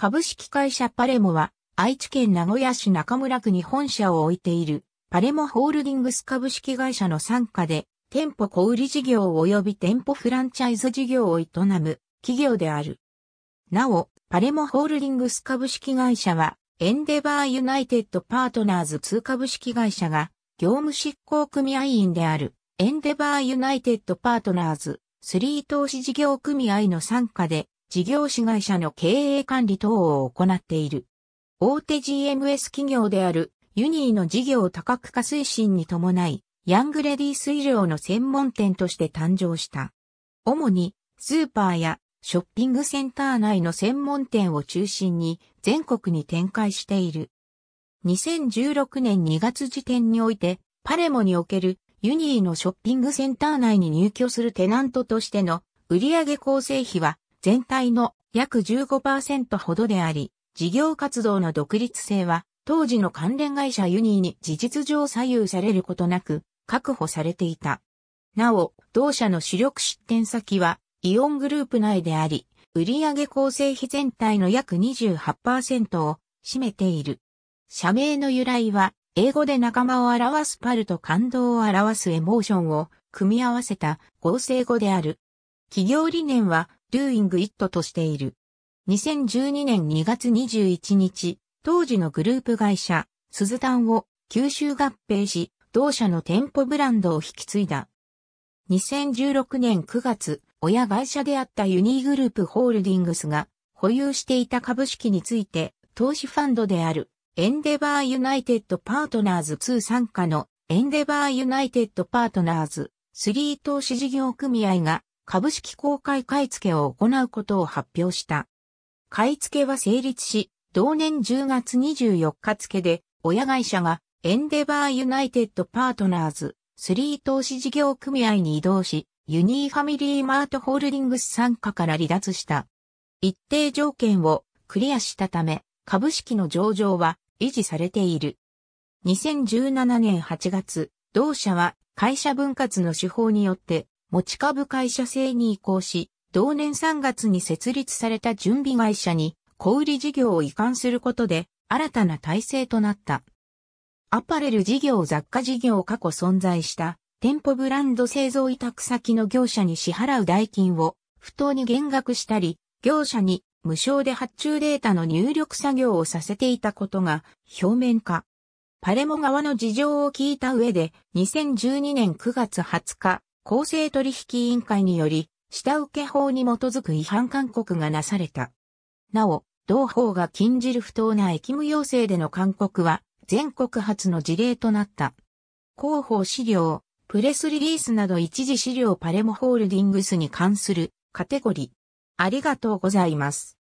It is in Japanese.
株式会社パレモは、愛知県名古屋市中村区に本社を置いている、パレモホールディングス株式会社の傘下で、店舗小売事業及び店舗フランチャイズ事業を営む企業である。なお、パレモホールディングス株式会社は、エンデバーユナイテッドパートナーズ2株式会社が、業務執行組合員である、エンデバーユナイテッドパートナーズ3投資事業組合の傘下で、事業子会社の経営管理等を行っている。大手 GMS 企業であるユニーの事業多角化推進に伴い、ヤングレディース医療の専門店として誕生した。主にスーパーやショッピングセンター内の専門店を中心に全国に展開している。2016年2月時点において、パレモにおけるユニーのショッピングセンター内に入居するテナントとしての売上構成費は全体の約15%ほどであり、事業活動の独立性は、当時の関連会社ユニーに事実上左右されることなく、確保されていた。なお、同社の主力出店先は、イオングループ内であり、売上構成比全体の約28%を占めている。社名の由来は、英語で仲間を表すパルと感動を表すエモーションを組み合わせた合成語である。企業理念は、doing it としている。2012年2月21日、当時のグループ会社、鈴ンを吸収合併し、同社の店舗ブランドを引き継いだ。2016年9月、親会社であったユニーグループホールディングスが保有していた株式について、投資ファンドであるエンデバーユナイテッドパートナーズ2参加のエンデバーユナイテッドパートナーズ3投資事業組合が株式公開買い付けを行うことを発表した。買い付けは成立し、同年10月24日付で、親会社がエンデバーユナイテッドパートナーズ3投資事業組合に移動し、ユニーファミリーマートホールディングス参加から離脱した。一定条件をクリアしたため、株式の上場は維持されている。2017年8月、同社は会社分割の手法によって持ち株会社制に移行し、同年3月に設立された準備会社に小売事業を移管することで新たな体制となった。アパレル事業雑貨事業過去存在した店舗ブランド製造委託先の業者に支払う代金を不当に減額したり、業者に無償で発注データの入力作業をさせていたことが表面化。パレモ側の事情を聞いた上で2012年9月20日、公正取引委員会により、下請法に基づく違反勧告がなされた。なお、同法が禁じる不当な役務要請での勧告は、全国初の事例となった。広報資料、プレスリリースなど一時資料パレモホールディングスに関するカテゴリー。ありがとうございます。